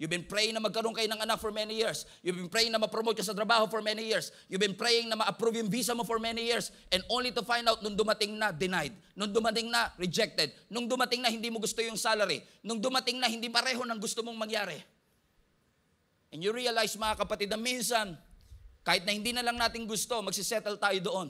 You've been praying na magkaroon kayo ng anak for many years. You've been praying na ma-promote ka sa trabaho for many years. You've been praying na ma-approve yung visa mo for many years. And only to find out, nung dumating na, denied. Nung dumating na, rejected. Nung dumating na, hindi mo gusto yung salary. Nung dumating na, hindi pareho ng gusto mong mangyari. And you realize, mga kapatid, na minsan, kahit na hindi na lang natin gusto, magsisettle tayo doon.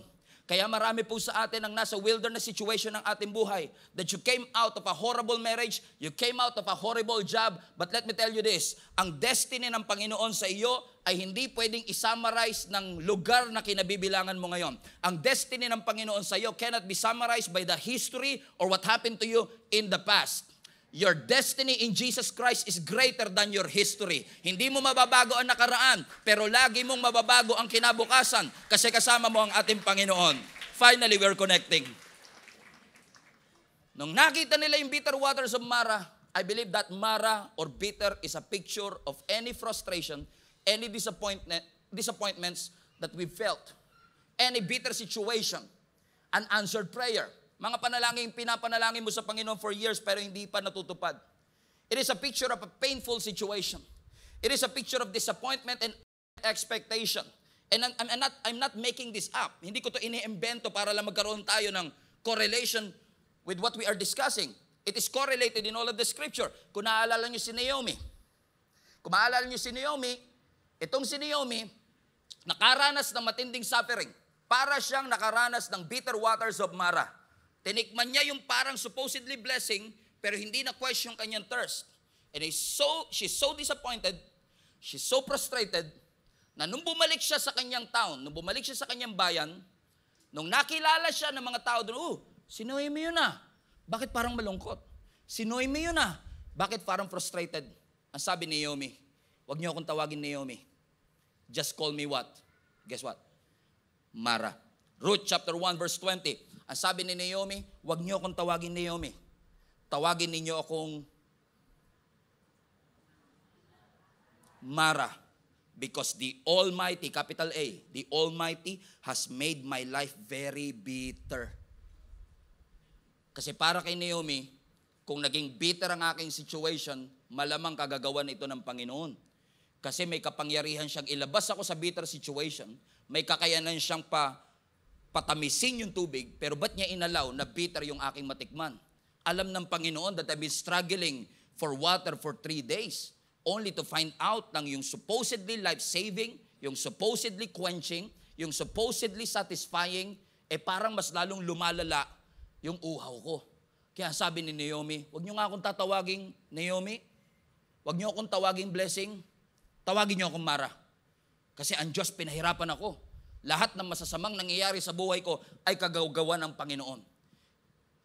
Kaya marami po sa atin ang nasa wilderness situation ng ating buhay. That you came out of a horrible marriage, you came out of a horrible job. But let me tell you this, ang destiny ng Panginoon sa iyo ay hindi pwedeng isummarize ng lugar na kinabibilangan mo ngayon. Ang destiny ng Panginoon sa iyo cannot be summarized by the history or what happened to you in the past. Your destiny in Jesus Christ is greater than your history. Hindi mo mababago ang nakaraan, pero lagi mong mababago ang kinabukasan kasi kasama mo ang ating Panginoon. Finally, we're connecting. Nung nakita nila yung bitter waters of Mara, I believe that Mara or bitter is a picture of any frustration, any disappointment, disappointments that we felt, any bitter situation, an answered prayer. Mga panalangin, pinapanalangin mo sa Panginoon for years pero hindi pa natutupad. It is a picture of a painful situation. It is a picture of disappointment and expectation. And I'm, I'm, not, I'm not making this up. Hindi ko to iniimbento para lang magkaroon tayo ng correlation with what we are discussing. It is correlated in all of the scripture. Kung naaalala nyo si Naomi, kung maaalala nyo si Naomi, itong si Naomi, nakaranas ng matinding suffering para siyang nakaranas ng bitter waters of Mara. Tinikman niya yung parang supposedly blessing, pero hindi na-quench yung kanyang thirst. And he's so, she's so disappointed, she's so frustrated, na nung bumalik siya sa kanyang town, nung bumalik siya sa kanyang bayan, nung nakilala siya ng mga tao doon, oh, si Noemi yun ah. Bakit parang malungkot? Si Noemi yun ah. Bakit parang frustrated? Ang sabi ni Naomi, huwag niyo akong tawagin ni Naomi. Just call me what? Guess what? Mara. Ruth chapter 1 verse 20. Ang sabi ni Naomi, huwag niyo akong tawagin Naomi. Tawagin ninyo akong Mara. Because the Almighty, capital A, the Almighty has made my life very bitter. Kasi para kay Naomi, kung naging bitter ang aking situation, malamang kagagawan ito ng Panginoon. Kasi may kapangyarihan siyang ilabas ako sa bitter situation, may kakayanan siyang pa patamisin yung tubig, pero ba't niya inalaw na bitter yung aking matikman? Alam ng Panginoon that I've been struggling for water for three days, only to find out ng yung supposedly life-saving, yung supposedly quenching, yung supposedly satisfying, eh parang mas lalong lumalala yung uhaw ko. Kaya sabi ni Naomi, huwag niyo nga akong tatawaging Naomi, huwag niyo akong tawaging blessing, tawagin niyo akong Mara. Kasi ang Diyos pinahirapan ako. Lahat ng masasamang nangyayari sa buhay ko ay kagawgawa ng Panginoon.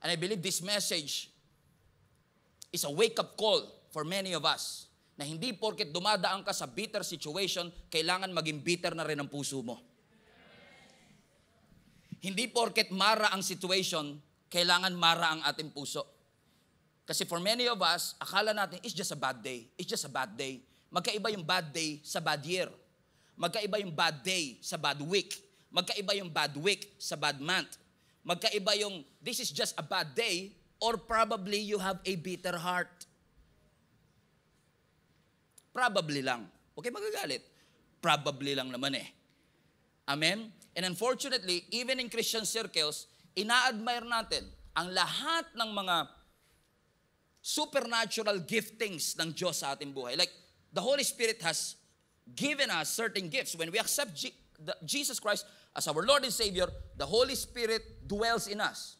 And I believe this message is a wake-up call for many of us na hindi porket dumadaan ka sa bitter situation, kailangan maging bitter na rin ang puso mo. Hindi porket mara ang situation, kailangan mara ang ating puso. Kasi for many of us, akala natin, it's just a bad day. It's just a bad day. Magkaiba yung bad day sa bad year. Magkaiba yung bad day sa bad week. Magkaiba yung bad week sa bad month. Magkaiba yung this is just a bad day or probably you have a bitter heart. Probably lang. Okay, magagalit. Probably lang naman eh. Amen? And unfortunately, even in Christian circles, ina-admire natin ang lahat ng mga supernatural giftings ng Diyos sa ating buhay. Like, the Holy Spirit has given us certain gifts. When we accept G- the, Jesus Christ as our Lord and Savior, the Holy Spirit dwells in us.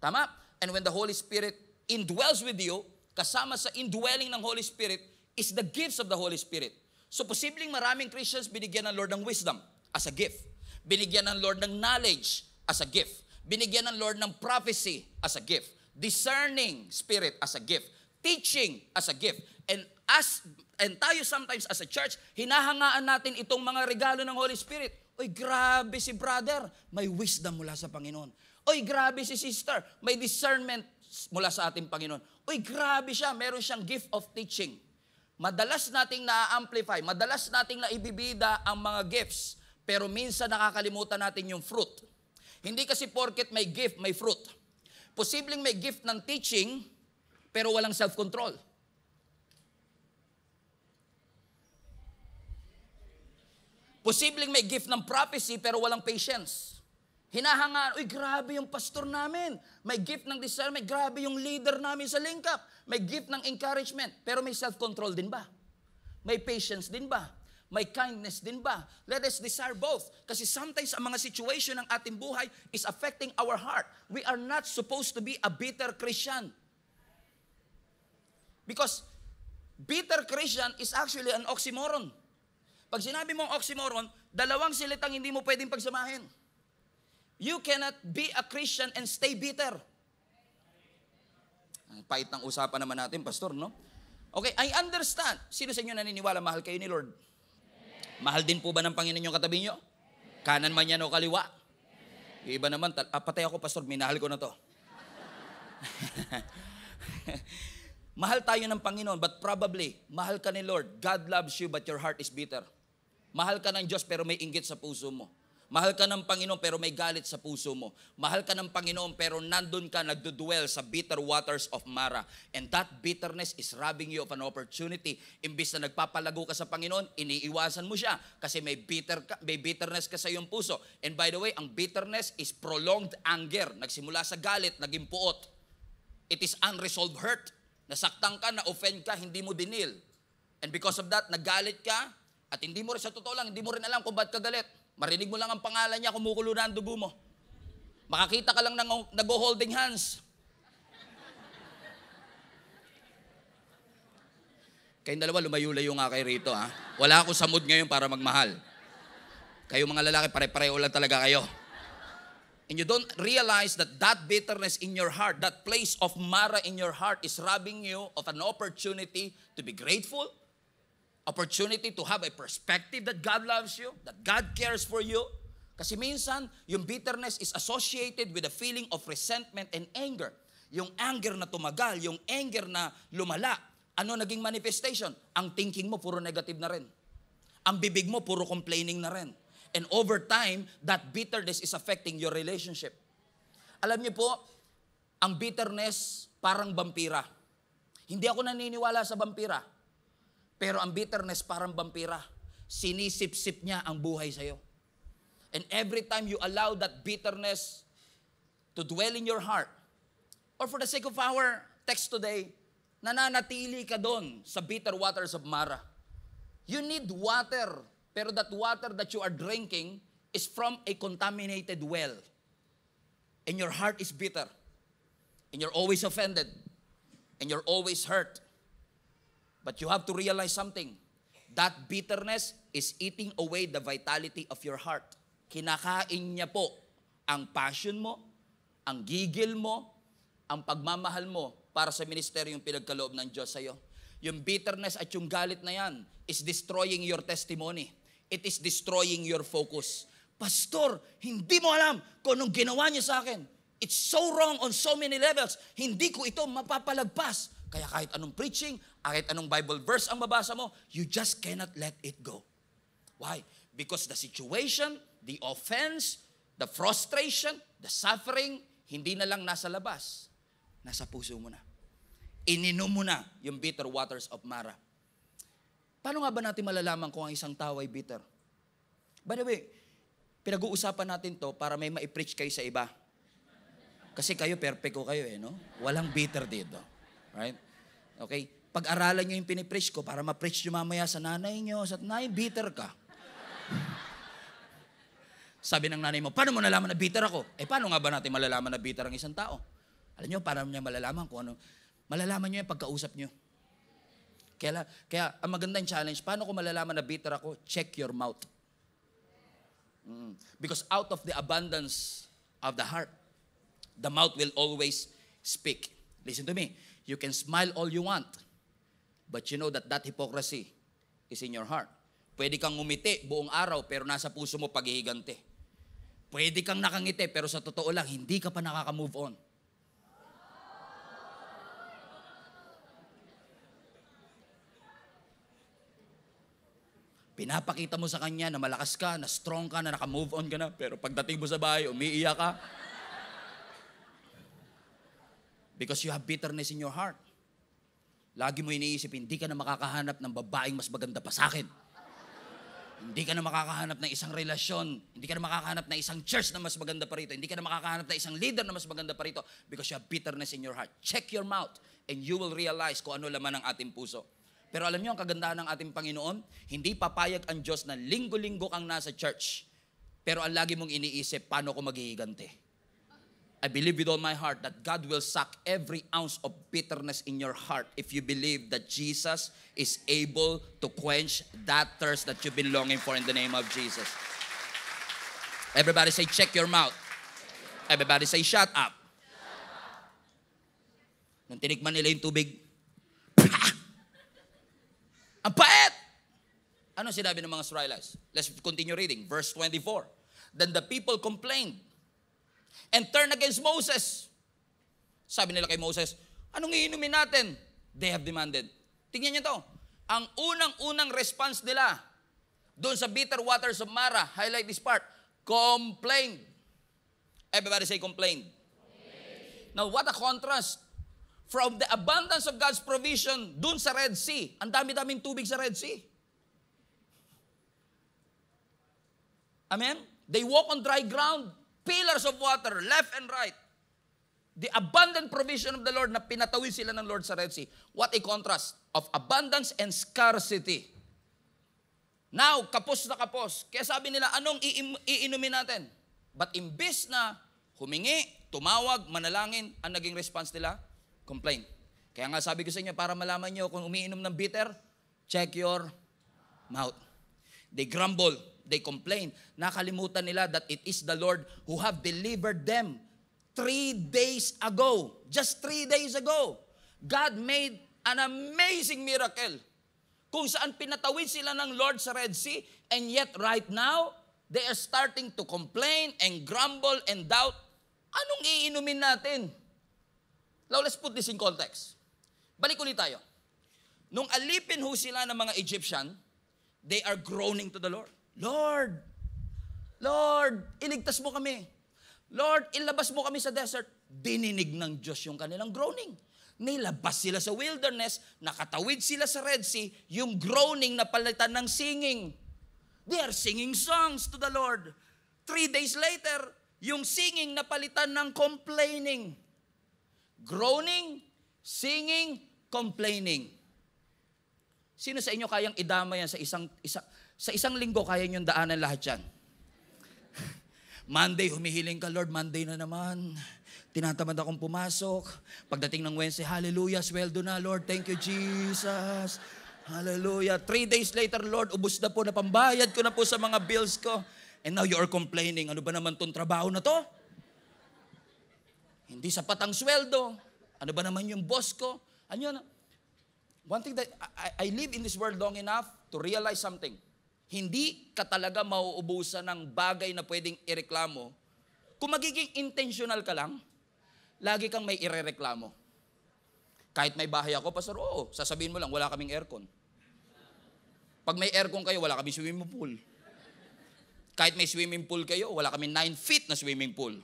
Tama? And when the Holy Spirit indwells with you, kasama sa indwelling ng Holy Spirit is the gifts of the Holy Spirit. So posibleng maraming Christians binigyan ng Lord ng wisdom as a gift. Binigyan ng Lord ng knowledge as a gift. Binigyan ng Lord ng prophecy as a gift. Discerning spirit as a gift. Teaching as a gift. And as and tayo sometimes as a church, hinahangaan natin itong mga regalo ng Holy Spirit. Oy, grabe si brother, may wisdom mula sa Panginoon. Oy, grabe si sister, may discernment mula sa ating Panginoon. Uy, grabe siya, meron siyang gift of teaching. Madalas nating na-amplify, madalas nating naibibida ang mga gifts, pero minsan nakakalimutan natin yung fruit. Hindi kasi porket may gift, may fruit. Posibleng may gift ng teaching, pero walang self-control. Posibleng may gift ng prophecy pero walang patience. Hinahangaan, uy grabe yung pastor namin. May gift ng discernment, grabe yung leader namin sa lingkap. May gift ng encouragement, pero may self-control din ba? May patience din ba? May kindness din ba? Let us desire both. Kasi sometimes ang mga situation ng ating buhay is affecting our heart. We are not supposed to be a bitter Christian. Because bitter Christian is actually an oxymoron. Pag sinabi mong oxymoron, dalawang silitang hindi mo pwedeng pagsamahin. You cannot be a Christian and stay bitter. Ang pait ng usapan naman natin, pastor, no? Okay, I understand. Sino sa inyo naniniwala mahal kayo ni Lord? Mahal din po ba ng Panginoon yung katabi nyo? Kanan man yan o kaliwa? Yung iba naman, ah, patay ako, pastor, minahal ko na to. mahal tayo ng Panginoon, but probably, mahal ka ni Lord. God loves you, but your heart is bitter. Mahal ka ng Diyos pero may inggit sa puso mo. Mahal ka ng Panginoon pero may galit sa puso mo. Mahal ka ng Panginoon pero nandun ka nagdudwell sa bitter waters of Mara. And that bitterness is robbing you of an opportunity. Imbis na nagpapalago ka sa Panginoon, iniiwasan mo siya kasi may, bitter ka, may bitterness ka sa iyong puso. And by the way, ang bitterness is prolonged anger. Nagsimula sa galit, naging puot. It is unresolved hurt. Nasaktan ka, na-offend ka, hindi mo dinil. And because of that, nagalit ka, at hindi mo rin, sa totoo lang, hindi mo rin alam kung ba't ka galit. Marinig mo lang ang pangalan niya, kumukulo na ang dugo mo. Makakita ka lang ng nag-holding hands. Kayong dalawa, lumayo-layo nga kayo rito, ha? Wala ako sa mood ngayon para magmahal. Kayo mga lalaki, pare-pareho lang talaga kayo. And you don't realize that that bitterness in your heart, that place of Mara in your heart is robbing you of an opportunity to be grateful, opportunity to have a perspective that God loves you, that God cares for you. Kasi minsan, yung bitterness is associated with a feeling of resentment and anger. Yung anger na tumagal, yung anger na lumala. Ano naging manifestation? Ang thinking mo, puro negative na rin. Ang bibig mo, puro complaining na rin. And over time, that bitterness is affecting your relationship. Alam niyo po, ang bitterness parang vampira. Hindi ako naniniwala sa vampira. Pero ang bitterness parang vampira. Sinisip-sip niya ang buhay sa iyo. And every time you allow that bitterness to dwell in your heart, or for the sake of our text today, nananatili ka doon sa bitter waters of Mara. You need water, pero that water that you are drinking is from a contaminated well. And your heart is bitter. And you're always offended. And you're always hurt. But you have to realize something. That bitterness is eating away the vitality of your heart. Kinakain niya po ang passion mo, ang gigil mo, ang pagmamahal mo para sa ministeryong pinagkaloob ng Diyos sa'yo. Yung bitterness at yung galit na yan is destroying your testimony. It is destroying your focus. Pastor, hindi mo alam kung anong ginawa niya sa akin. It's so wrong on so many levels. Hindi ko ito mapapalagpas. Kaya kahit anong preaching, kahit anong Bible verse ang babasa mo, you just cannot let it go. Why? Because the situation, the offense, the frustration, the suffering, hindi na lang nasa labas. Nasa puso mo na. Ininom mo na yung bitter waters of Mara. Paano nga ba natin malalaman kung ang isang tao ay bitter? By the way, pinag-uusapan natin to para may ma-preach kayo sa iba. Kasi kayo, perfect ko kayo eh, no? Walang bitter dito. Right? Okay? Pag-aralan nyo yung pinipreach ko para ma-preach nyo mamaya sa nanay nyo. Sa nanay, bitter ka. Sabi ng nanay mo, paano mo nalaman na bitter ako? Eh, paano nga ba natin malalaman na bitter ang isang tao? Alam nyo, paano niya malalaman kung ano? Malalaman nyo yung pagkausap nyo. Kaya, kaya ang magandang challenge, paano ko malalaman na bitter ako? Check your mouth. Mm. Because out of the abundance of the heart, the mouth will always speak. Listen to me. You can smile all you want. But you know that that hypocrisy is in your heart. Pwede kang umiti buong araw pero nasa puso mo paghihigante. Pwede kang nakangiti pero sa totoo lang hindi ka pa nakaka-move on. Pinapakita mo sa kanya na malakas ka, na strong ka, na naka-move on ka na. Pero pagdating mo sa bahay, umiiyak ka. Because you have bitterness in your heart. Lagi mo iniisip, hindi ka na makakahanap ng babaeng mas maganda pa sa akin. Hindi ka na makakahanap ng isang relasyon. Hindi ka na makakahanap ng isang church na mas maganda pa rito. Hindi ka na makakahanap ng isang leader na mas maganda pa rito because you have bitterness in your heart. Check your mouth and you will realize kung ano laman ng ating puso. Pero alam niyo ang kagandahan ng ating Panginoon, hindi papayag ang Diyos na linggo-linggo kang nasa church. Pero ang lagi mong iniisip, paano ko maghihiganti? I believe with all my heart that God will suck every ounce of bitterness in your heart if you believe that Jesus is able to quench that thirst that you've been longing for in the name of Jesus. Everybody say, check your mouth. Everybody say, shut up. Nung tinikman nila yung tubig, ang pait! Ano sinabi ng mga Israelites? Let's continue reading. Verse 24. Then the people complained and turn against Moses. Sabi nila kay Moses, anong iinumin natin? They have demanded. Tingnan niyo to. Ang unang-unang response nila doon sa bitter waters of Mara, highlight this part, complained. Everybody say complained. Now what a contrast from the abundance of God's provision doon sa Red Sea. Ang dami-daming tubig sa Red Sea. Amen? They walk on dry ground. Pillars of water, left and right. The abundant provision of the Lord na pinatawid sila ng Lord sa Red Sea. What a contrast of abundance and scarcity. Now, kapos na kapos. Kaya sabi nila, anong iinumin natin? But imbes na humingi, tumawag, manalangin, ang naging response nila, complain. Kaya nga sabi ko sa inyo, para malaman nyo kung umiinom ng bitter, check your mouth. They grumble they complain. Nakalimutan nila that it is the Lord who have delivered them three days ago. Just three days ago. God made an amazing miracle kung saan pinatawid sila ng Lord sa Red Sea and yet right now, they are starting to complain and grumble and doubt. Anong iinumin natin? Now let's put this in context. Balik ulit tayo. Nung alipin ho sila ng mga Egyptian, they are groaning to the Lord. Lord, Lord, iligtas mo kami. Lord, ilabas mo kami sa desert. Dininig ng Diyos yung kanilang groaning. Nilabas sila sa wilderness, nakatawid sila sa Red Sea, yung groaning na palitan ng singing. They are singing songs to the Lord. Three days later, yung singing na palitan ng complaining. Groaning, singing, complaining. Sino sa inyo kayang idama yan sa isang, isa, sa isang linggo, kaya niyong daanan lahat yan. Monday, humihiling ka, Lord, Monday na naman. Tinatamad akong pumasok. Pagdating ng Wednesday, hallelujah, sweldo na, Lord. Thank you, Jesus. Hallelujah. Three days later, Lord, ubus na po, napambayad ko na po sa mga bills ko. And now you are complaining, ano ba naman tong trabaho na to? Hindi sapat ang sweldo. Ano ba naman yung boss ko? Ano yun? One thing that I, I live in this world long enough to realize something hindi ka talaga mauubusan ng bagay na pwedeng ireklamo kung magiging intentional ka lang, lagi kang may irereklamo. Kahit may bahay ako, Pastor, oo, sasabihin mo lang, wala kaming aircon. Pag may aircon kayo, wala kaming swimming pool. Kahit may swimming pool kayo, wala kaming 9 feet na swimming pool.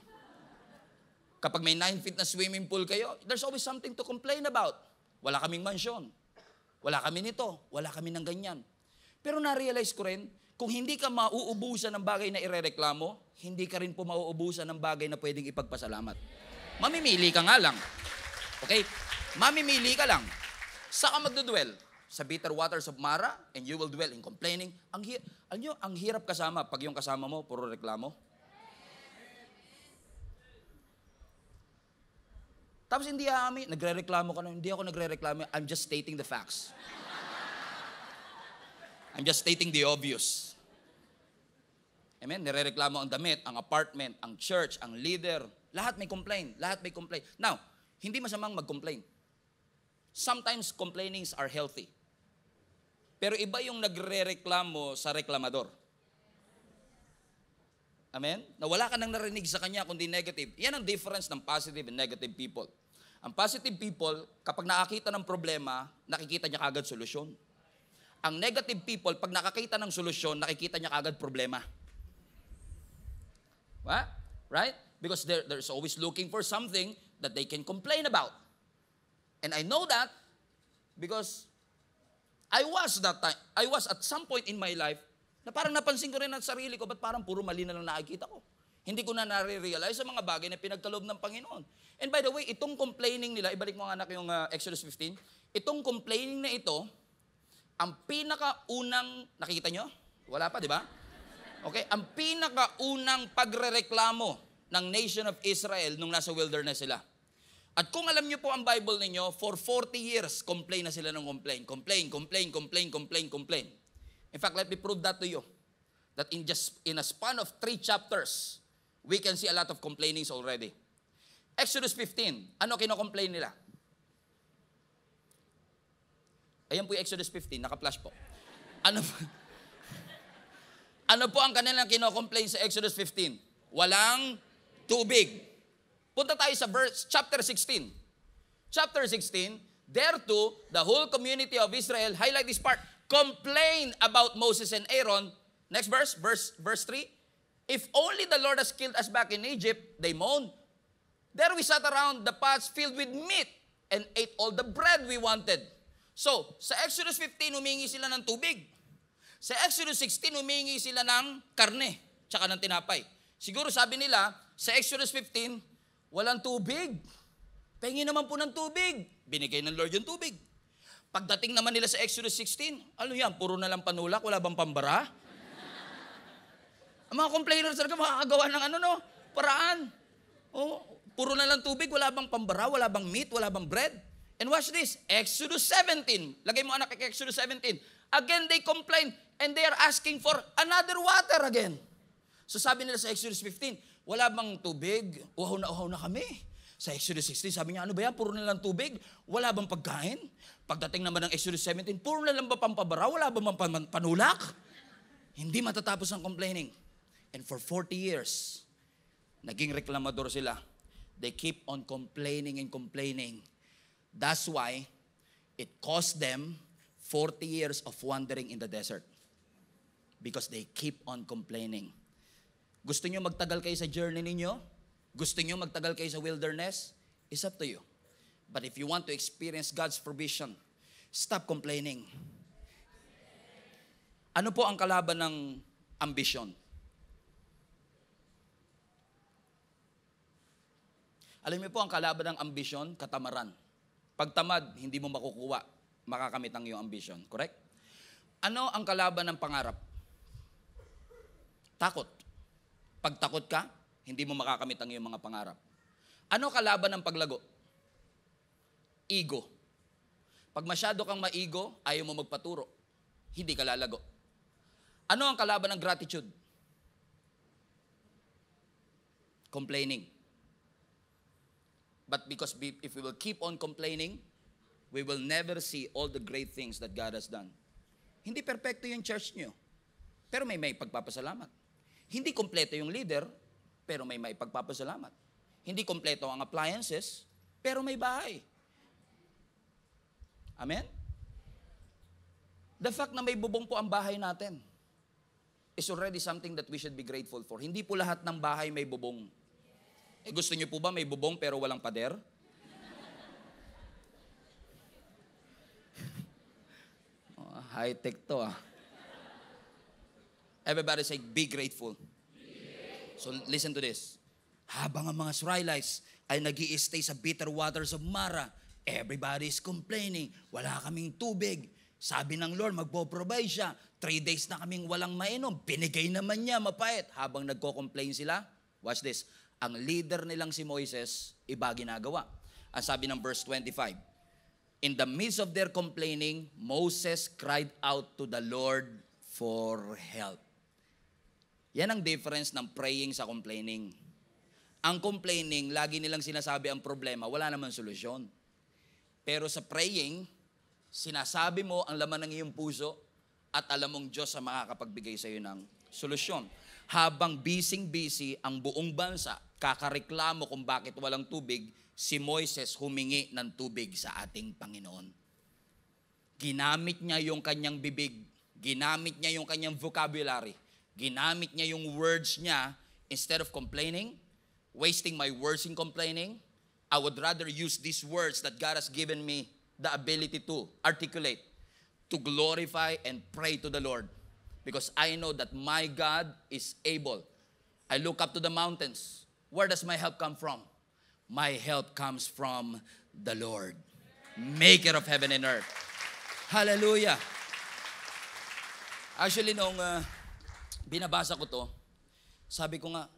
Kapag may 9 feet na swimming pool kayo, there's always something to complain about. Wala kaming mansyon. Wala kami nito. Wala kami ng ganyan. Pero na-realize ko rin, kung hindi ka mauubusan ng bagay na irereklamo, hindi ka rin po mauubusan ng bagay na pwedeng ipagpasalamat. Mamimili ka nga lang. Okay? Mamimili ka lang. Sa ka magdudwell? Sa bitter waters of Mara, and you will dwell in complaining. Ang, hi- ang, nyo, ang hirap kasama pag yung kasama mo, puro reklamo. Tapos hindi aamin, nagre-reklamo ka na, hindi ako nagre-reklamo, I'm just stating the facts. I'm just stating the obvious. Amen? Nirereklamo ang damit, ang apartment, ang church, ang leader. Lahat may complain. Lahat may complain. Now, hindi masamang mag-complain. Sometimes complainings are healthy. Pero iba yung nagre-reklamo sa reklamador. Amen? Na wala ka nang narinig sa kanya kundi negative. Yan ang difference ng positive and negative people. Ang positive people, kapag nakakita ng problema, nakikita niya kagad solusyon. Ang negative people, pag nakakita ng solusyon, nakikita niya kagad problema. What? Right? Because they're, there's always looking for something that they can complain about. And I know that because I was that time, I was at some point in my life na parang napansin ko rin ang sarili ko, ba't parang puro mali na lang nakikita ko? Hindi ko na nare-realize sa mga bagay na pinagkaloob ng Panginoon. And by the way, itong complaining nila, ibalik mo nga anak yung uh, Exodus 15, itong complaining na ito, ang pinakaunang, nakikita nyo? Wala pa, di ba? Okay, ang pinakaunang pagrereklamo ng nation of Israel nung nasa wilderness sila. At kung alam nyo po ang Bible ninyo, for 40 years, complain na sila ng complain. Complain, complain, complain, complain, complain. In fact, let me prove that to you. That in just in a span of three chapters, we can see a lot of complainings already. Exodus 15, ano kinocomplain nila? Ayan po yung Exodus 15, naka-flash po. Ano po, ano po ang kanilang kinocomplain sa Exodus 15? Walang tubig. Punta tayo sa verse, chapter 16. Chapter 16, there to the whole community of Israel, highlight this part, complain about Moses and Aaron. Next verse, verse, verse 3. If only the Lord has killed us back in Egypt, they moaned. There we sat around the pots filled with meat and ate all the bread we wanted. So, sa Exodus 15, humingi sila ng tubig. Sa Exodus 16, humingi sila ng karne, tsaka ng tinapay. Siguro sabi nila, sa Exodus 15, walang tubig. Pengi naman po ng tubig. Binigay ng Lord yung tubig. Pagdating naman nila sa Exodus 16, ano yan, puro na lang panulak, wala bang pambara? Ang mga complainers talaga makakagawa ng ano no, paraan. Oh, puro na lang tubig, wala bang pambara, wala bang meat, wala bang bread. And watch this, Exodus 17. Lagay mo anak kay Exodus 17. Again, they complain and they are asking for another water again. So sabi nila sa Exodus 15, wala bang tubig? Uhaw na uhaw na kami. Sa Exodus 16, sabi niya, ano ba yan? Puro na lang tubig? Wala bang pagkain? Pagdating naman ng Exodus 17, puro na lang ba pampabara? Wala bang panulak? Hindi matatapos ang complaining. And for 40 years, naging reklamador sila. They keep on complaining and complaining That's why it cost them 40 years of wandering in the desert because they keep on complaining. Gusto nyo magtagal kayo sa journey ninyo? Gusto nyo magtagal kayo sa wilderness? It's up to you. But if you want to experience God's provision, stop complaining. Ano po ang kalaban ng ambition? Alam niyo po ang kalaban ng ambition, katamaran. Pagtamad, hindi mo makukuha, makakamit ang iyong ambition. Correct? Ano ang kalaban ng pangarap? Takot. Pag takot ka, hindi mo makakamit ang iyong mga pangarap. Ano kalaban ng paglago? Ego. Pag masyado kang maigo, ayaw mo magpaturo. Hindi ka lalago. Ano ang kalaban ng gratitude? Complaining. But because we, if we will keep on complaining, we will never see all the great things that God has done. Hindi perpekto yung church nyo, pero may may pagpapasalamat. Hindi kompleto yung leader, pero may may pagpapasalamat. Hindi kompleto ang appliances, pero may bahay. Amen? The fact na may bubong po ang bahay natin is already something that we should be grateful for. Hindi po lahat ng bahay may bubong. Eh, gusto niyo po ba may bubong pero walang pader? oh, high-tech to ah. Everybody say, be grateful. So listen to this. Habang ang mga Israelites ay nag stay sa bitter waters of Mara, everybody is complaining, wala kaming tubig. Sabi ng Lord, magpo-provide siya. Three days na kaming walang mainom. Binigay naman niya, mapait. Habang nagko-complain sila, watch this ang leader nilang si Moises, iba ginagawa. Ang sabi ng verse 25, In the midst of their complaining, Moses cried out to the Lord for help. Yan ang difference ng praying sa complaining. Ang complaining, lagi nilang sinasabi ang problema, wala naman solusyon. Pero sa praying, sinasabi mo ang laman ng iyong puso at alam mong Diyos ang makakapagbigay sa iyo ng solusyon. Habang busy-busy ang buong bansa, kakareklamo kung bakit walang tubig, si Moises humingi ng tubig sa ating Panginoon. Ginamit niya yung kanyang bibig, ginamit niya yung kanyang vocabulary, ginamit niya yung words niya instead of complaining, wasting my words in complaining, I would rather use these words that God has given me the ability to articulate, to glorify and pray to the Lord. Because I know that my God is able. I look up to the mountains. Where does my help come from? My help comes from the Lord, maker of heaven and earth. Hallelujah. Actually, nung uh, binabasa ko to, sabi ko nga,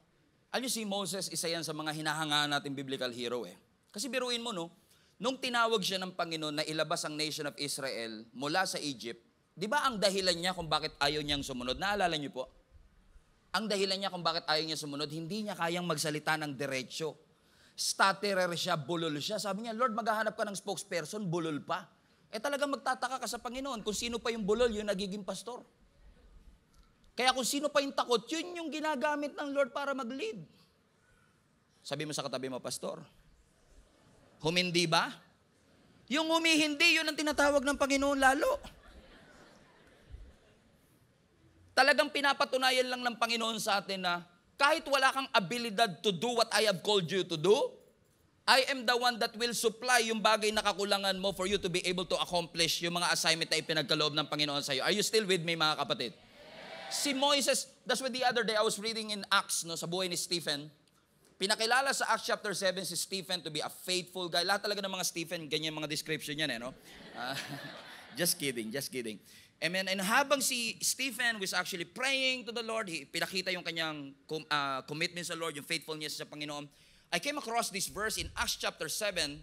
alam si Moses, isa yan sa mga hinahangaan natin biblical hero eh. Kasi biruin mo no, nung tinawag siya ng Panginoon na ilabas ang nation of Israel mula sa Egypt, di ba ang dahilan niya kung bakit ayaw niyang sumunod? Naalala niyo po? Ang dahilan niya kung bakit ayaw niya sumunod, hindi niya kayang magsalita ng diretsyo. Stutterer siya, bulol siya. Sabi niya, Lord, maghahanap ka ng spokesperson, bulol pa. Eh talagang magtataka ka sa Panginoon kung sino pa yung bulol, yung nagiging pastor. Kaya kung sino pa yung takot, yun yung ginagamit ng Lord para mag-lead. Sabi mo sa katabi mo, Pastor, humindi ba? Yung humihindi, yun ang tinatawag ng Panginoon lalo. Talagang pinapatunayan lang ng Panginoon sa atin na kahit wala kang abilidad to do what I have called you to do, I am the one that will supply yung bagay na kakulangan mo for you to be able to accomplish yung mga assignment na ipinagkaloob ng Panginoon sa iyo. Are you still with me, mga kapatid? Si Moises, that's what the other day I was reading in Acts, no, sa buhay ni Stephen. Pinakilala sa Acts chapter 7 si Stephen to be a faithful guy. Lahat talaga ng mga Stephen, ganyan mga description niya, eh, no? Uh, just kidding, just kidding. Amen. And habang si Stephen was actually praying to the Lord, he, pinakita yung kanyang uh, commitment sa Lord, yung faithfulness sa Panginoon, I came across this verse in Acts chapter 7.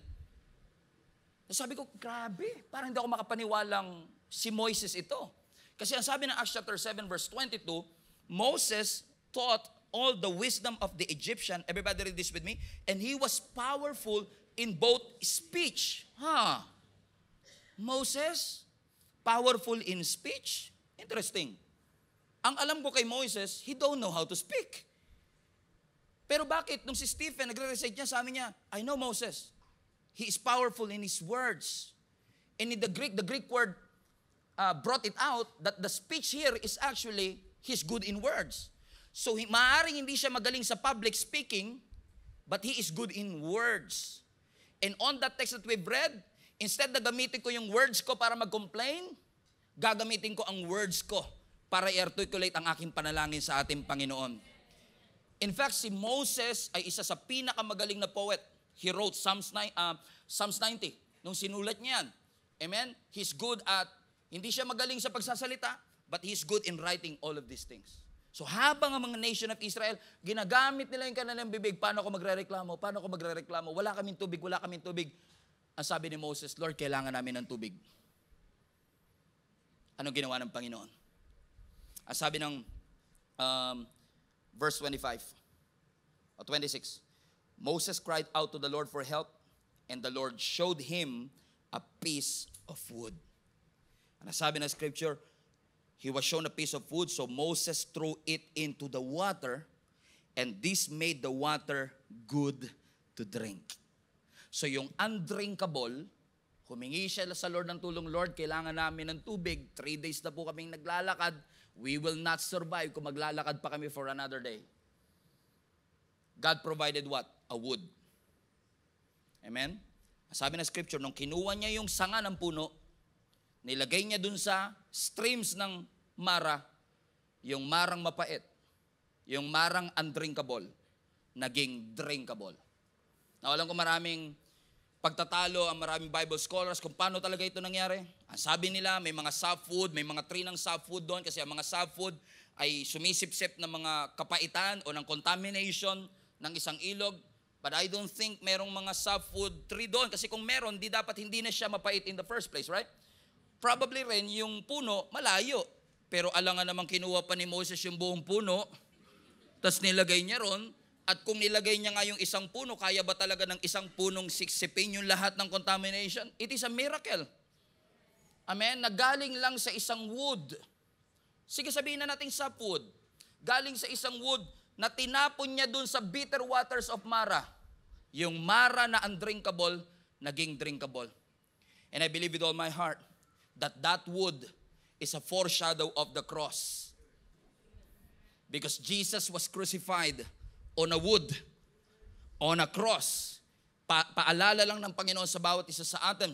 Sabi ko, grabe, parang hindi ako makapaniwalang si Moises ito. Kasi ang sabi ng Acts chapter 7 verse 22, Moses taught all the wisdom of the Egyptian. Everybody read this with me. And he was powerful in both speech. Ha? Huh. Moses? powerful in speech? Interesting. Ang alam ko kay Moses, he don't know how to speak. Pero bakit? Nung si Stephen, nagre-recite niya, sabi niya, I know Moses. He is powerful in his words. And in the Greek, the Greek word uh, brought it out that the speech here is actually, he's good in words. So, he, maaaring hindi siya magaling sa public speaking, but he is good in words. And on that text that we've read, Instead na gamitin ko yung words ko para mag-complain, gagamitin ko ang words ko para i-articulate ang aking panalangin sa ating Panginoon. In fact, si Moses ay isa sa pinakamagaling na poet. He wrote Psalms, 9, uh, ah, Psalms 90 nung sinulat niya yan. Amen? He's good at, hindi siya magaling sa pagsasalita, but he's good in writing all of these things. So habang ang mga nation of Israel, ginagamit nila yung kanilang bibig, paano ako magre-reklamo? Paano ako magre-reklamo? Wala kaming tubig, wala kaming tubig. Ang sabi ni Moses, Lord, kailangan namin ng tubig. Anong ginawa ng Panginoon? Ang sabi ng um, verse 25 or 26, Moses cried out to the Lord for help, and the Lord showed him a piece of wood. Ang sabi ng scripture, he was shown a piece of wood, so Moses threw it into the water, and this made the water good to drink. So yung undrinkable, humingi siya sa Lord ng tulong, Lord, kailangan namin ng tubig. Three days na po kaming naglalakad. We will not survive kung maglalakad pa kami for another day. God provided what? A wood. Amen? Sabi ng scripture, nung kinuha niya yung sanga ng puno, nilagay niya dun sa streams ng Mara, yung marang mapait, yung marang undrinkable, naging drinkable. Now, alam ko maraming pagtatalo ang maraming Bible scholars kung paano talaga ito nangyari. Ang sabi nila, may mga subfood, may mga tree ng subfood doon kasi ang mga subfood ay sumisipsip ng mga kapaitan o ng contamination ng isang ilog. But I don't think merong mga subfood tree doon kasi kung meron, di dapat hindi na siya mapait in the first place, right? Probably rin yung puno malayo. Pero alangan naman kinuha pa ni Moses yung buong puno, tapos nilagay niya ron, at kung nilagay niya nga yung isang puno, kaya ba talaga ng isang punong siksipin yung lahat ng contamination? It is a miracle. Amen? Nagaling lang sa isang wood. Sige sabihin na natin sa sapwood. Galing sa isang wood na tinapon niya dun sa bitter waters of Mara. Yung Mara na undrinkable, naging drinkable. And I believe with all my heart that that wood is a foreshadow of the cross. Because Jesus was crucified on a wood, on a cross. Pa- paalala lang ng Panginoon sa bawat isa sa atin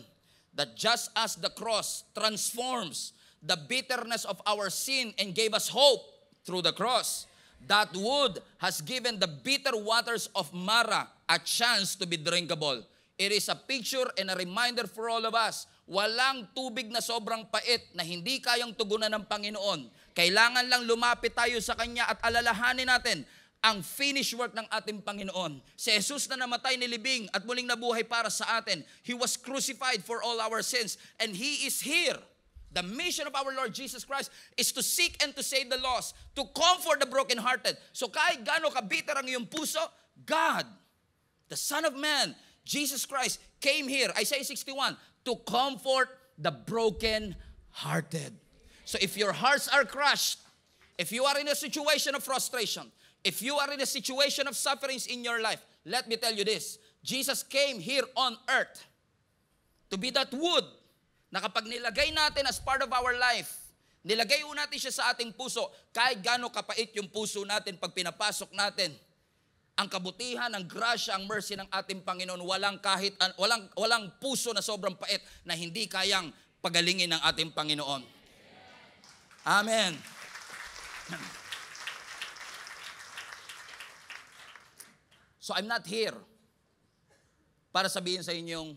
that just as the cross transforms the bitterness of our sin and gave us hope through the cross, that wood has given the bitter waters of Mara a chance to be drinkable. It is a picture and a reminder for all of us. Walang tubig na sobrang pait na hindi kayang tugunan ng Panginoon. Kailangan lang lumapit tayo sa Kanya at alalahanin natin ang finished work ng ating Panginoon. Si Jesus na namatay, nilibing at muling nabuhay para sa atin. He was crucified for all our sins and He is here. The mission of our Lord Jesus Christ is to seek and to save the lost, to comfort the brokenhearted. So kahit gaano kabiter ang iyong puso, God, the Son of Man, Jesus Christ, came here, Isaiah 61, to comfort the brokenhearted. So if your hearts are crushed, if you are in a situation of frustration, If you are in a situation of sufferings in your life, let me tell you this. Jesus came here on earth to be that wood na kapag nilagay natin as part of our life, nilagay natin siya sa ating puso, kahit gano'ng kapait yung puso natin pag pinapasok natin, ang kabutihan, ang grasya, ang mercy ng ating Panginoon, walang kahit walang walang puso na sobrang pait na hindi kayang pagalingin ng ating Panginoon. Amen. So I'm not here para sabihin sa inyong,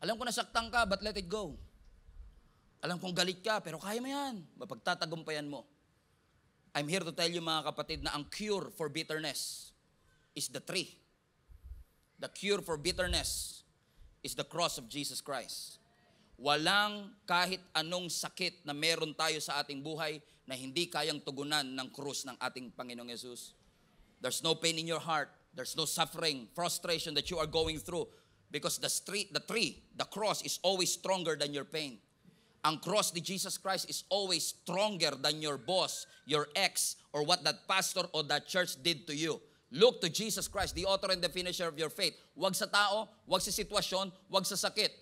alam ko nasaktan ka, but let it go. Alam kong galit ka, pero kaya mo yan. Mapagtatagumpayan mo. I'm here to tell you mga kapatid na ang cure for bitterness is the tree. The cure for bitterness is the cross of Jesus Christ. Walang kahit anong sakit na meron tayo sa ating buhay na hindi kayang tugunan ng krus ng ating Panginoong Yesus. There's no pain in your heart. There's no suffering, frustration that you are going through because the street, the tree, the cross is always stronger than your pain. Ang cross ni Jesus Christ is always stronger than your boss, your ex, or what that pastor or that church did to you. Look to Jesus Christ, the author and the finisher of your faith. Huwag sa tao, huwag sa sitwasyon, huwag sa sakit.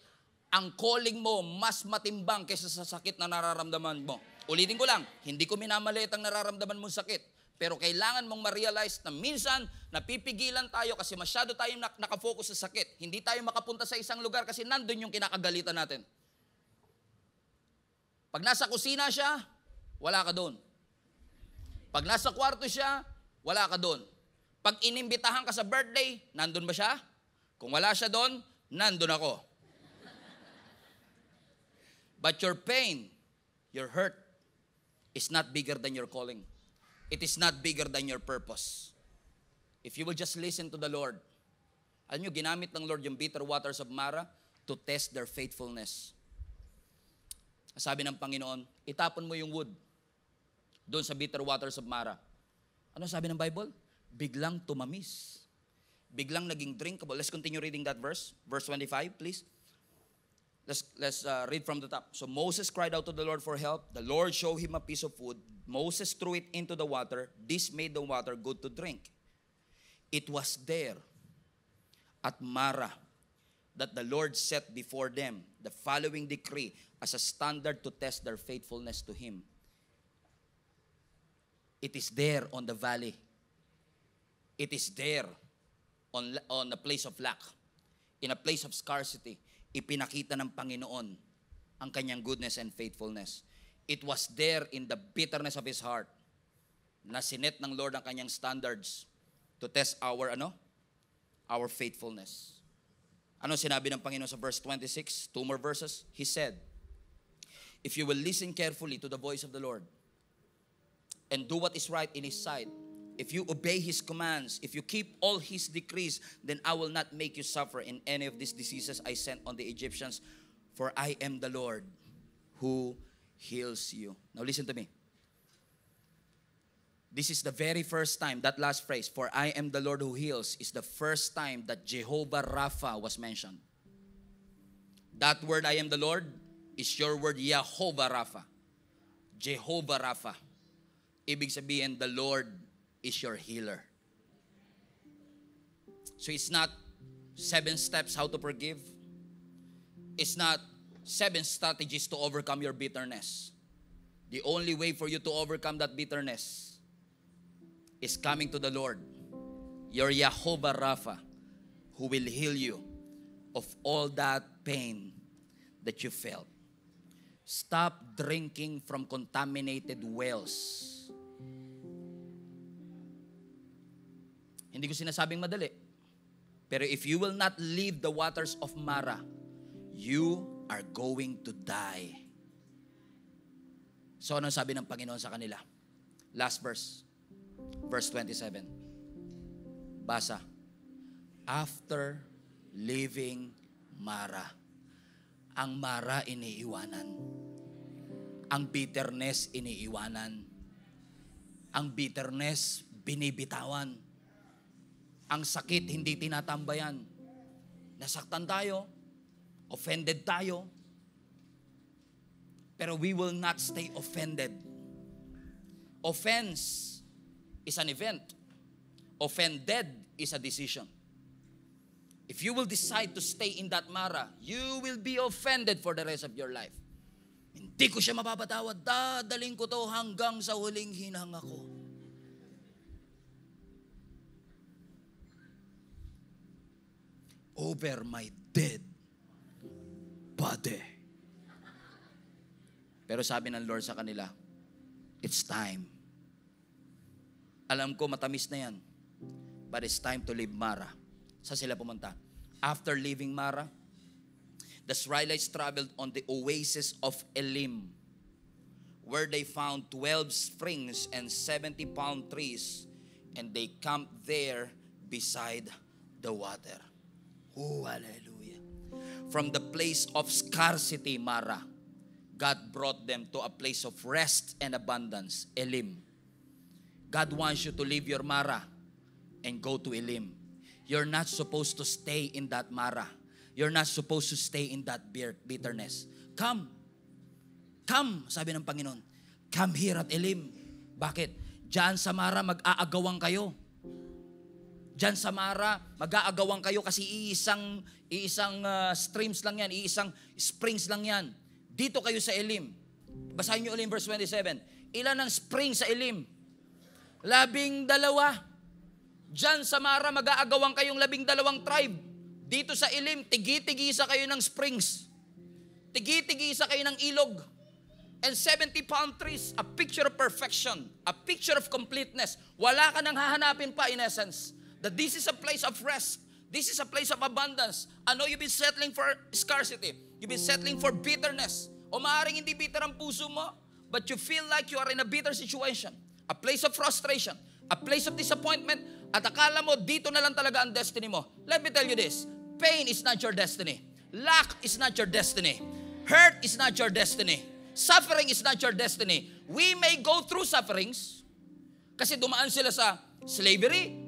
Ang calling mo mas matimbang kaysa sa sakit na nararamdaman mo. Ulitin ko lang, hindi ko minamaliit ang nararamdaman mong sakit. Pero kailangan mong ma-realize na minsan napipigilan tayo kasi masyado tayong nak- nakafocus sa sakit. Hindi tayo makapunta sa isang lugar kasi nandun yung kinakagalitan natin. Pag nasa kusina siya, wala ka doon. Pag nasa kwarto siya, wala ka doon. Pag inimbitahan ka sa birthday, nandun ba siya? Kung wala siya doon, nandun ako. But your pain, your hurt, is not bigger than your calling. It is not bigger than your purpose. If you will just listen to the Lord. Alam nyo, ginamit ng Lord yung bitter waters of Mara to test their faithfulness. Sabi ng Panginoon, itapon mo yung wood doon sa bitter waters of Mara. Ano sabi ng Bible? Biglang tumamis. Biglang naging drinkable. Let's continue reading that verse. Verse 25, please. Let's, let's uh, read from the top. So Moses cried out to the Lord for help. The Lord showed him a piece of wood Moses threw it into the water. This made the water good to drink. It was there at Mara that the Lord set before them the following decree as a standard to test their faithfulness to Him. It is there on the valley. It is there on, on a place of lack, in a place of scarcity. Ipinakita ng Panginoon ang kanyang goodness and faithfulness. It was there in the bitterness of his heart na sinet ng Lord ang kanyang standards to test our ano? Our faithfulness. Ano sinabi ng Panginoon sa verse 26? Two more verses. He said, If you will listen carefully to the voice of the Lord and do what is right in His sight, if you obey His commands, if you keep all His decrees, then I will not make you suffer in any of these diseases I sent on the Egyptians, for I am the Lord who heals you. Now listen to me. This is the very first time, that last phrase, for I am the Lord who heals, is the first time that Jehovah Rapha was mentioned. That word, I am the Lord, is your word, Jehovah Rapha. Jehovah Rapha. Ibig sabihin, the Lord is your healer. So it's not seven steps how to forgive. It's not seven strategies to overcome your bitterness. The only way for you to overcome that bitterness is coming to the Lord, your Jehovah Rapha, who will heal you of all that pain that you felt. Stop drinking from contaminated wells. Hindi ko sinasabing madali. Pero if you will not leave the waters of Mara, you are going to die. So ano sabi ng Panginoon sa kanila? Last verse, verse 27. Basa. After leaving Mara, ang Mara iniiwanan. Ang bitterness iniiwanan. Ang bitterness binibitawan. Ang sakit hindi tinatambayan. Nasaktan tayo, Offended tayo. Pero we will not stay offended. Offense is an event. Offended is a decision. If you will decide to stay in that mara, you will be offended for the rest of your life. Hindi ko siya mapapatawad. Dadaling ko to hanggang sa huling hinanga ko. Over my dead Ate. Pero sabi ng Lord sa kanila, it's time. Alam ko matamis na yan. But it's time to leave Mara. Sa sila pumunta. After leaving Mara, the Israelites traveled on the oasis of Elim where they found 12 springs and 70 palm trees and they camped there beside the water. Oh, hallelujah. From the place of scarcity, Mara, God brought them to a place of rest and abundance, Elim. God wants you to leave your Mara and go to Elim. You're not supposed to stay in that Mara. You're not supposed to stay in that bitterness. Come. Come, sabi ng Panginoon. Come here at Elim. Bakit? Diyan sa Mara mag-aagawan kayo. Diyan sa Mara, mag-aagawan kayo kasi iisang, iisang uh, streams lang yan, iisang springs lang yan. Dito kayo sa Elim. Basahin niyo ulit verse 27. Ilan ang spring sa Elim? Labing dalawa. Diyan sa Mara, mag-aagawan kayong labing dalawang tribe. Dito sa Elim, tigi sa kayo ng springs. tigi sa kayo ng ilog and 70 palm trees, a picture of perfection, a picture of completeness. Wala ka nang hahanapin pa in essence. That this is a place of rest. This is a place of abundance. I know you've been settling for scarcity. You've been settling for bitterness. O maaaring hindi bitter ang puso mo, but you feel like you are in a bitter situation. A place of frustration. A place of disappointment. At akala mo, dito na lang talaga ang destiny mo. Let me tell you this. Pain is not your destiny. Lack is not your destiny. Hurt is not your destiny. Suffering is not your destiny. We may go through sufferings kasi dumaan sila sa slavery,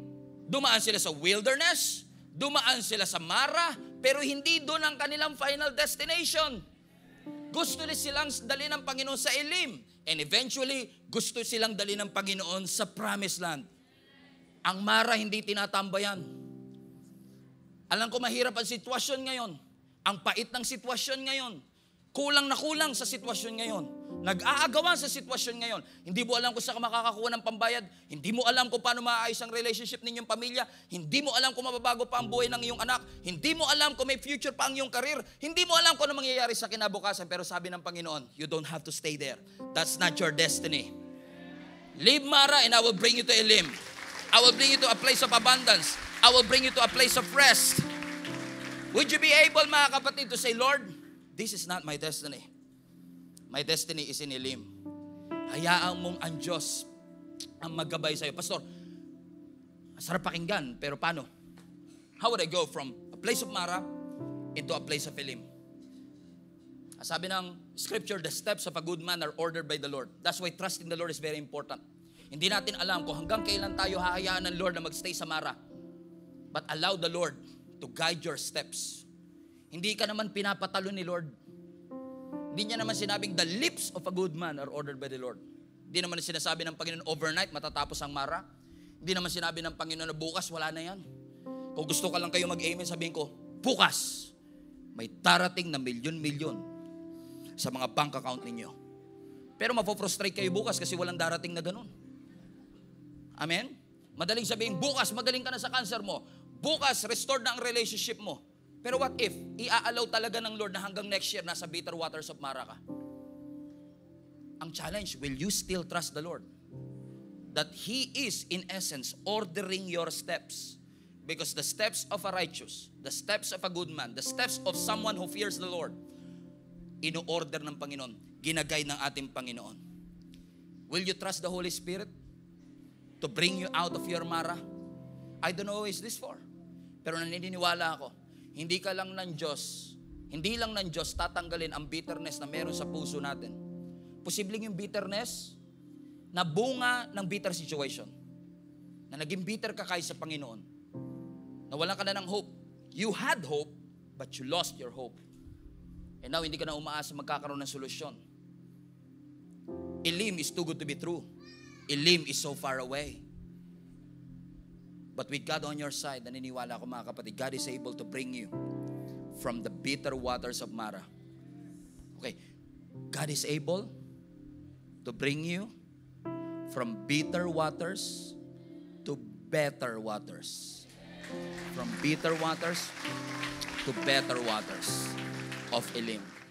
Dumaan sila sa wilderness, dumaan sila sa Mara, pero hindi doon ang kanilang final destination. Gusto nila silang dali ng Panginoon sa ilim. And eventually, gusto silang dali ng Panginoon sa promised land. Ang Mara hindi tinatambayan. Alam ko mahirap ang sitwasyon ngayon. Ang pait ng sitwasyon ngayon Kulang na kulang sa sitwasyon ngayon. Nag-aagawan sa sitwasyon ngayon. Hindi mo alam kung saan makakakuha ng pambayad. Hindi mo alam kung paano maaayos ang relationship ninyong pamilya. Hindi mo alam kung mababago pa ang buhay ng iyong anak. Hindi mo alam kung may future pa ang iyong karir. Hindi mo alam kung ano mangyayari sa kinabukasan. Pero sabi ng Panginoon, you don't have to stay there. That's not your destiny. Leave Mara and I will bring you to Elim. I will bring you to a place of abundance. I will bring you to a place of rest. Would you be able, mga kapatid, to say, Lord, This is not my destiny. My destiny is in Ilim. Hayaan mong ang Diyos ang maggabay sa'yo. Pastor, sarap pakinggan, pero paano? How would I go from a place of Mara into a place of Ilim? Sabi ng scripture, the steps of a good man are ordered by the Lord. That's why trusting the Lord is very important. Hindi natin alam kung hanggang kailan tayo hahayaan ng Lord na magstay sa Mara. But allow the Lord to guide your steps. Hindi ka naman pinapatalo ni Lord. Hindi niya naman sinabing the lips of a good man are ordered by the Lord. Hindi naman sinasabi ng Panginoon overnight, matatapos ang mara. Hindi naman sinabi ng Panginoon na bukas, wala na yan. Kung gusto ka lang kayo mag-amen, sabihin ko, bukas, may tarating na milyon-milyon sa mga bank account ninyo. Pero mapofrustrate kayo bukas kasi walang darating na ganun. Amen? Madaling sabihin, bukas, magaling ka na sa cancer mo. Bukas, restored na ang relationship mo. Pero what if, iaalaw talaga ng Lord na hanggang next year nasa bitter waters of Mara ka? Ang challenge, will you still trust the Lord? That He is, in essence, ordering your steps. Because the steps of a righteous, the steps of a good man, the steps of someone who fears the Lord, ino-order ng Panginoon, ginagay ng ating Panginoon. Will you trust the Holy Spirit to bring you out of your Mara? I don't know who is this for. Pero naniniwala ako, hindi ka lang ng Diyos. Hindi lang ng Diyos tatanggalin ang bitterness na meron sa puso natin. Posibleng yung bitterness na bunga ng bitter situation. Na naging bitter ka kay sa Panginoon. Na wala ka na ng hope. You had hope, but you lost your hope. And now, hindi ka na umaasa magkakaroon ng solusyon. Ilim is too good to be true. Ilim is so far away. But with God on your side, naniniwala ko mga kapatid, God is able to bring you from the bitter waters of Mara. Okay, God is able to bring you from bitter waters to better waters. From bitter waters to better waters of Elim.